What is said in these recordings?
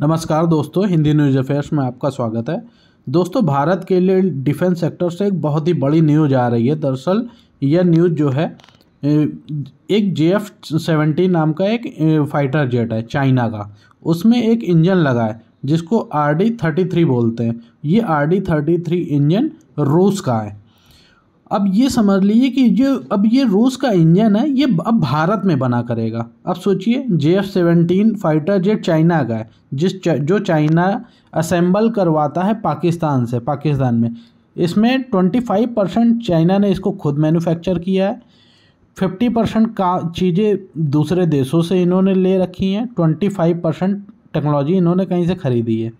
नमस्कार दोस्तों Hindi news affairs में आपका स्वागत है दोस्तों भारत के लिए डिफेंस सेक्टर से एक बहुत ही बड़ी न्यूज आ रही है दरअसल यह न्यूज़ जो है एक जे एफ सेवेंटी नाम का एक फाइटर जेट है चाइना का उसमें एक इंजन लगा है जिसको आर डी थर्टी थ्री बोलते हैं ये R D thirty three engine रूस का है अब ये समझ लीजिए कि जो अब ये रूस का इंजन है ये अब भारत में बना करेगा अब सोचिए J F seventeen fighter jet China का है जिस चा, जो चाइना असेंबल करवाता है पाकिस्तान से पाकिस्तान में इसमें ट्वेंटी फाइव परसेंट चाइना ने इसको खुद मैन्युफैक्चर किया है फिफ्टी परसेंट का चीज़ें दूसरे देशों से इन्होंने ले रखी हैं ट्वेंटी फाइव परसेंट टेक्नोलॉजी इन्होंने कहीं से ख़रीदी है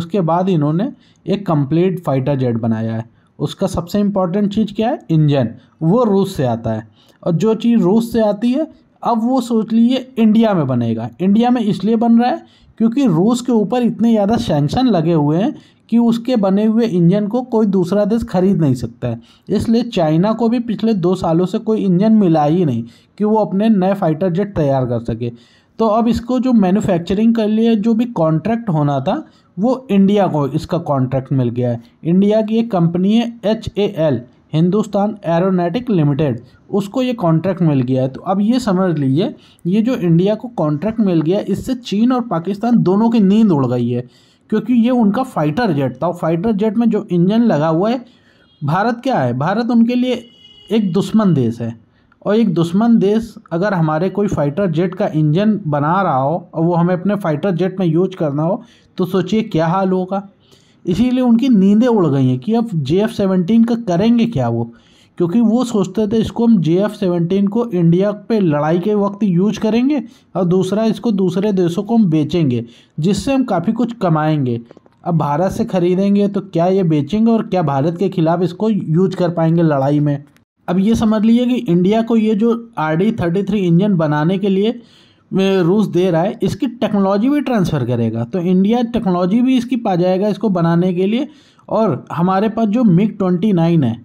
उसके बाद इन्होंने एक कंप्लीट फाइटर जेट बनाया है उसका सबसे इम्पॉर्टेंट चीज़ क्या है इंजन वो रूस से आता है और जो चीज़ रूस से आती है अब वो सोच लीजिए इंडिया में बनेगा इंडिया में इसलिए बन रहा है क्योंकि रूस के ऊपर इतने ज़्यादा सेंक्शन लगे हुए हैं कि उसके बने हुए इंजन को कोई दूसरा देश खरीद नहीं सकता है इसलिए चाइना को भी पिछले दो सालों से कोई इंजन मिला ही नहीं कि वो अपने नए फाइटर जेट तैयार कर सके तो अब इसको जो मैन्युफैक्चरिंग के लिए जो भी कॉन्ट्रैक्ट होना था वो इंडिया को इसका कॉन्ट्रैक्ट मिल गया है इंडिया की एक कंपनी है H A L Hindustan aeronautic limited उसको ये कॉन्ट्रैक्ट मिल गया है तो अब ये समझ लीजिए ये जो इंडिया को कॉन्ट्रैक्ट मिल गया इससे चीन और पाकिस्तान दोनों की नींद उड़ गई है क्योंकि ये उनका फाइटर जेट था और फाइटर जेट में जो इंजन लगा हुआ है भारत क्या है भारत उनके लिए एक दुश्मन देश है और एक दुश्मन देश अगर हमारे कोई फाइटर जेट का इंजन बना रहा हो और वो हमें अपने फाइटर जेट में यूज करना हो तो सोचिए क्या हाल होगा इसीलिए उनकी नींदें उड़ गई हैं कि अब जे एफ़ सेवेंटीन का करेंगे क्या वो क्योंकि वो सोचते थे इसको हम जे एफ़ सेवनटीन को इंडिया पे लड़ाई के वक्त यूज करेंगे और दूसरा इसको दूसरे देशों को हम बेचेंगे जिससे हम काफ़ी कुछ कमाएंगे अब भारत से ख़रीदेंगे तो क्या ये बेचेंगे और क्या भारत के ख़िलाफ़ इसको यूज कर पाएंगे लड़ाई में अब ये समझ लीजिए कि इंडिया को ये जो R D thirty three engine बनाने के लिए रूस दे रहा है इसकी टेक्नोलॉजी भी ट्रांसफ़र करेगा तो इंडिया टेक्नोलॉजी भी इसकी पा जाएगा इसको बनाने के लिए और हमारे पास जो मिग ट्वेंटी नाइन है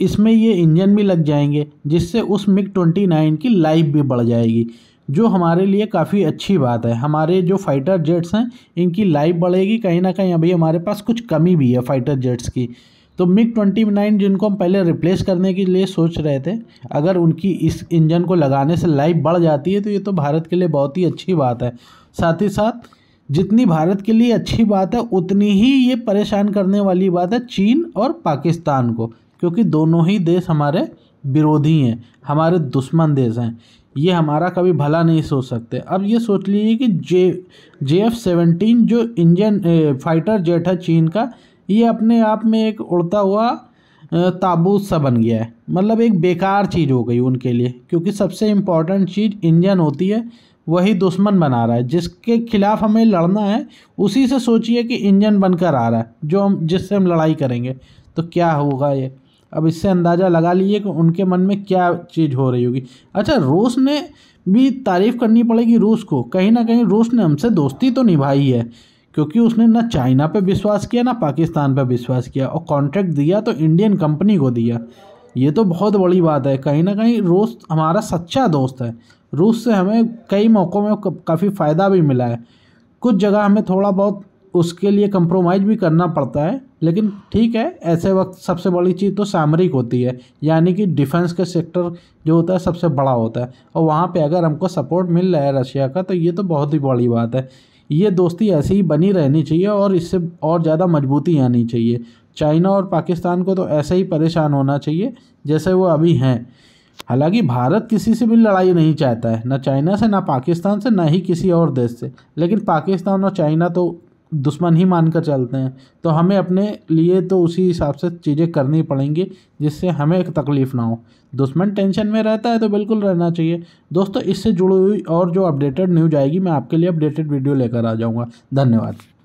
इसमें ये इंजन भी लग जाएंगे जिससे उस मिग ट्वेंटी नाइन की लाइफ भी बढ़ जाएगी जो हमारे लिए काफ़ी अच्छी बात है हमारे जो फाइटर जेट्स हैं इनकी लाइफ बढ़ेगी कहीं ना कहीं अभी हमारे पास कुछ कमी भी है फाइटर जेट्स की तो मिग ट्वेंटी नाइन जिनको हम पहले रिप्लेस करने के लिए सोच रहे थे अगर उनकी इस इंजन को लगाने से लाइफ बढ़ जाती है तो ये तो भारत के लिए बहुत ही अच्छी बात है साथ ही साथ जितनी भारत के लिए अच्छी बात है उतनी ही ये परेशान करने वाली बात है चीन और पाकिस्तान को क्योंकि दोनों ही देश हमारे विरोधी हैं हमारे दुश्मन देश हैं ये हमारा कभी भला नहीं सोच सकते अब ये सोच लीजिए कि जे जे एफ सेवेंटीन जो इंजन ए, फाइटर जेट है चीन का ये अपने आप में एक उड़ता हुआ ताबूत सा बन गया है मतलब एक बेकार चीज़ हो गई उनके लिए क्योंकि सबसे इम्पॉर्टेंट चीज़ इंजन होती है वही दुश्मन बना रहा है जिसके खिलाफ हमें लड़ना है उसी से सोचिए कि इंजन बनकर आ रहा है जो हम जिससे हम लड़ाई करेंगे तो क्या होगा ये अब इससे अंदाज़ा लगा लीजिए कि उनके मन में क्या चीज़ हो रही होगी अच्छा रूस ने भी तारीफ़ करनी पड़ेगी रूस को कहीं ना कहीं रूस ने हमसे दोस्ती तो निभाई है क्योंकि उसने ना चाइना पे विश्वास किया ना पाकिस्तान पे विश्वास किया और कॉन्ट्रैक्ट दिया तो इंडियन कंपनी को दिया ये तो बहुत बड़ी बात है कहीं ना कहीं रूस हमारा सच्चा दोस्त है रूस से हमें कई मौक़ों में काफ़ी फ़ायदा भी मिला है कुछ जगह हमें थोड़ा बहुत उसके लिए कंप्रोमाइज़ भी करना पड़ता है लेकिन ठीक है ऐसे वक्त सबसे बड़ी चीज़ तो सामरिक होती है यानी कि डिफेंस का सेक्टर जो होता है सबसे बड़ा होता है और वहाँ पे अगर हमको सपोर्ट मिल रहा है रशिया का तो ये तो बहुत ही बड़ी बात है ये दोस्ती ऐसे ही बनी रहनी चाहिए और इससे और ज़्यादा मजबूती आनी चाहिए चाइना और पाकिस्तान को तो ऐसे ही परेशान होना चाहिए जैसे वो अभी हैं हालांकि भारत किसी से भी लड़ाई नहीं चाहता है ना चाइना से ना पाकिस्तान से ना ही किसी और देश से लेकिन पाकिस्तान और चाइना तो दुश्मन ही मानकर चलते हैं तो हमें अपने लिए तो उसी हिसाब से चीज़ें करनी पड़ेंगी जिससे हमें एक तकलीफ़ ना हो दुश्मन टेंशन में रहता है तो बिल्कुल रहना चाहिए दोस्तों इससे जुड़ी हुई और जो अपडेटेड न्यूज आएगी मैं आपके लिए अपडेटेड वीडियो लेकर आ जाऊँगा धन्यवाद